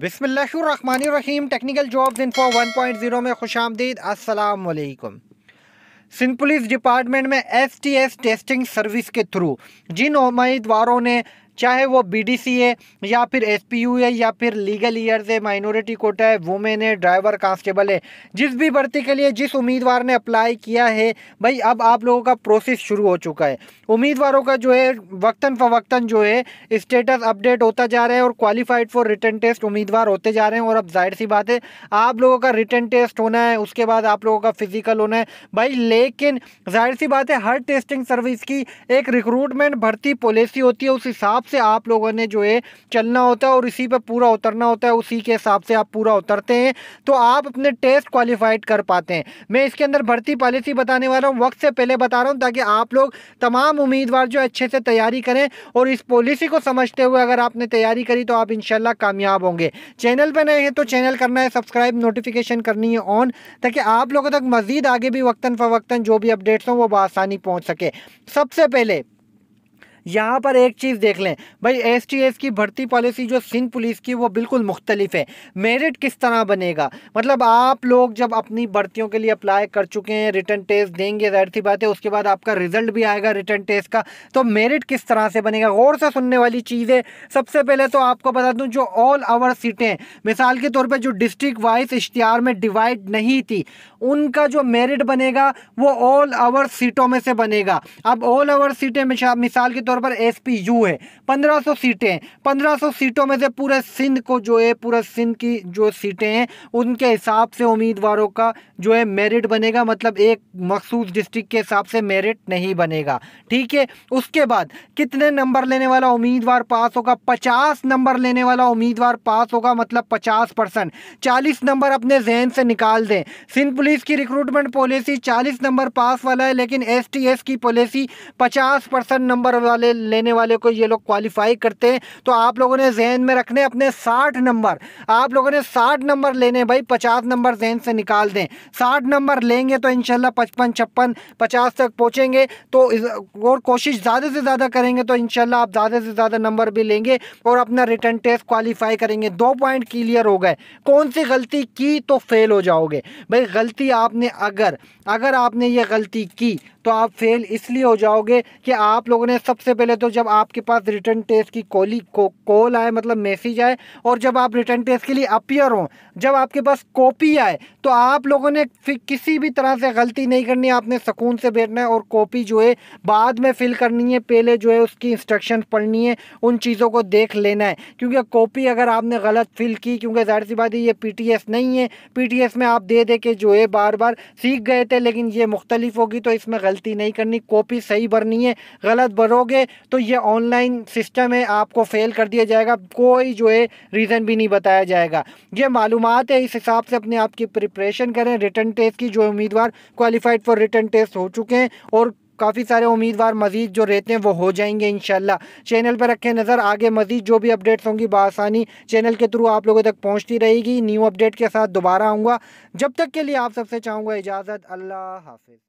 बिसमीम technical jobs info 1.0 में खुश आमदीद असलकम सिंध पुलिस डिपार्टमेंट में एसटीएस टेस्टिंग सर्विस के थ्रू जिन उम्मीदवारों ने चाहे वो बीडीसी है या फिर एसपीयू है या फिर लीगल ईयर्स है माइनॉरिटी कोटा है वुमेन है ड्राइवर कांस्टेबल है जिस भी भर्ती के लिए जिस उम्मीदवार ने अप्लाई किया है भाई अब आप लोगों का प्रोसेस शुरू हो चुका है उम्मीदवारों का जो है वक्ता फवक्तन जो है स्टेटस अपडेट होता जा रहा है और क्वालिफाइड फॉर रिटर्न टेस्ट उम्मीदवार होते जा रहे हैं और अब जाहिर सी बात है आप लोगों का रिटर्न टेस्ट होना है उसके बाद आप लोगों का फिजिकल होना है भाई लेकिन जाहिर सी बात है हर टेस्टिंग सर्विस की एक रिक्रूटमेंट भर्ती पॉलिसी होती है उस हिसाब से आप लोगों ने जो है चलना होता है और इसी पर पूरा उतरना होता है उसी के हिसाब से आप पूरा उतरते हैं तो आप अपने टेस्ट क्वालिफाइड कर पाते हैं मैं इसके अंदर भर्ती पॉलिसी बताने वाला हूँ वक्त से पहले बता रहा हूँ ताकि आप लोग तमाम उम्मीदवार जो अच्छे से तैयारी करें और इस पॉलिसी को समझते हुए अगर आपने तैयारी करी तो आप इनशाला कामयाब होंगे चैनल पर नए हैं तो चैनल करना है सब्सक्राइब नोटिफिकेशन करनी है ऑन ताकि आप लोगों तक मज़ीद आगे भी वक्ता फ़वक्ता जो भी अपडेट्स हों वो बसानी पहुँच सके सबसे पहले यहाँ पर एक चीज़ देख लें भाई एस टी एस की भर्ती पॉलिसी जो सिंध पुलिस की वो बिल्कुल मुख्तलिफ है मेरिट किस तरह बनेगा मतलब आप लोग जब अपनी भर्तियों के लिए अप्लाई कर चुके हैं रिटर्न टेस्ट देंगे जाहिर सी बात है उसके बाद आपका रिजल्ट भी आएगा रिटर्न टेस्ट का तो मेरिट किस तरह से बनेगा गौर से सुनने वाली चीज़ है सबसे पहले तो आपको बता दूँ जो ऑल आवर सीटें मिसाल के तौर पर जो डिस्ट्रिक्ट वाइज इश्तिहार में डिवाइड नहीं थी उनका जो मेरिट बनेगा वो ऑल आवर सीटों में से बनेगा अब ऑल आवर सीटें मिसाल के तौर तौर पर एस पी यू है 1500 सीटें हैं 1500 सीटों में से पूरे सिंध को जो है पूरे सिंध की जो सीटें हैं उनके हिसाब से उम्मीदवारों का जो है मेरिट बनेगा मतलब एक मखसूस डिस्ट्रिक्ट के हिसाब से मेरिट नहीं बनेगा ठीक है उसके बाद कितने नंबर लेने वाला उम्मीदवार पास होगा पचास नंबर लेने वाला उम्मीदवार पास होगा मतलब पचास परसेंट चालीस नंबर अपने जहन से निकाल दें सिंध पुलिस की रिक्रूटमेंट पॉलिसी चालीस नंबर पास वाला है लेकिन एस की पॉलिसी पचास परसेंट नंबर वाले वाले लेने वाले को ये लोग क्वालिफाई करते हैं तो आप लोगों ने जहन में रखने अपने साठ नंबर आप लोगों ने साठ नंबर लेने भाई पचास नंबर जहन से निकाल दें साठ नंबर लेंगे तो इनशाला पचपन छप्पन पचास तक पहुँचेंगे तो और कोशिश ज़्यादा से ज़्यादा करेंगे तो इन आप ज़्यादा से ज़्यादा नंबर भी लेंगे और अपना रिटर्न टेस्ट क्वालिफाई करेंगे दो पॉइंट क्लियर हो गए कौन सी गलती की तो फेल हो जाओगे भाई गलती आपने अगर अगर आपने ये गलती की तो आप फेल इसलिए हो जाओगे कि आप लोगों ने सबसे पहले तो जब आपके पास रिटर्न टेस्ट की कॉली को कॉल आए मतलब मैसेज आए और जब आप रिटर्न टेस्ट के लिए अपियर हों जब आपके पास कॉपी आए तो आप लोगों ने किसी भी तरह से गलती नहीं करनी आपने सुकून से बैठना है और कॉपी जो है बाद में फिल करनी है पहले जो है उसकी इंस्ट्रक्शन पढ़नी है उन चीज़ों को देख लेना है क्योंकि कॉपी अगर आपने गलत फिल की क्योंकि जाहिर सी बात है ये एस नहीं है पीटीएस में आप दे दे के जो है बार बार सीख गए थे लेकिन ये मुख्तलिफ होगी तो इसमें गलती नहीं करनी कॉपी सही भरनी है गलत भरोगे करोगे तो ये ऑनलाइन सिस्टम है आपको फेल कर दिया जाएगा कोई जो है रीज़न भी नहीं बताया जाएगा ये मालूम है इस हिसाब से अपने आप की प्रिपरेशन करें रिटर्न टेस्ट की जो उम्मीदवार क्वालिफाइड फॉर रिटर्न टेस्ट हो चुके हैं और काफ़ी सारे उम्मीदवार मजीद जो रहते हैं वो हो जाएंगे इन चैनल पर रखें नज़र आगे मजीद जो भी अपडेट्स होंगी बासानी चैनल के थ्रू आप लोगों तक पहुँचती रहेगी न्यू अपडेट के साथ दोबारा आऊँगा जब तक के लिए आप सबसे चाहूँगा इजाज़त अल्लाह हाफिज़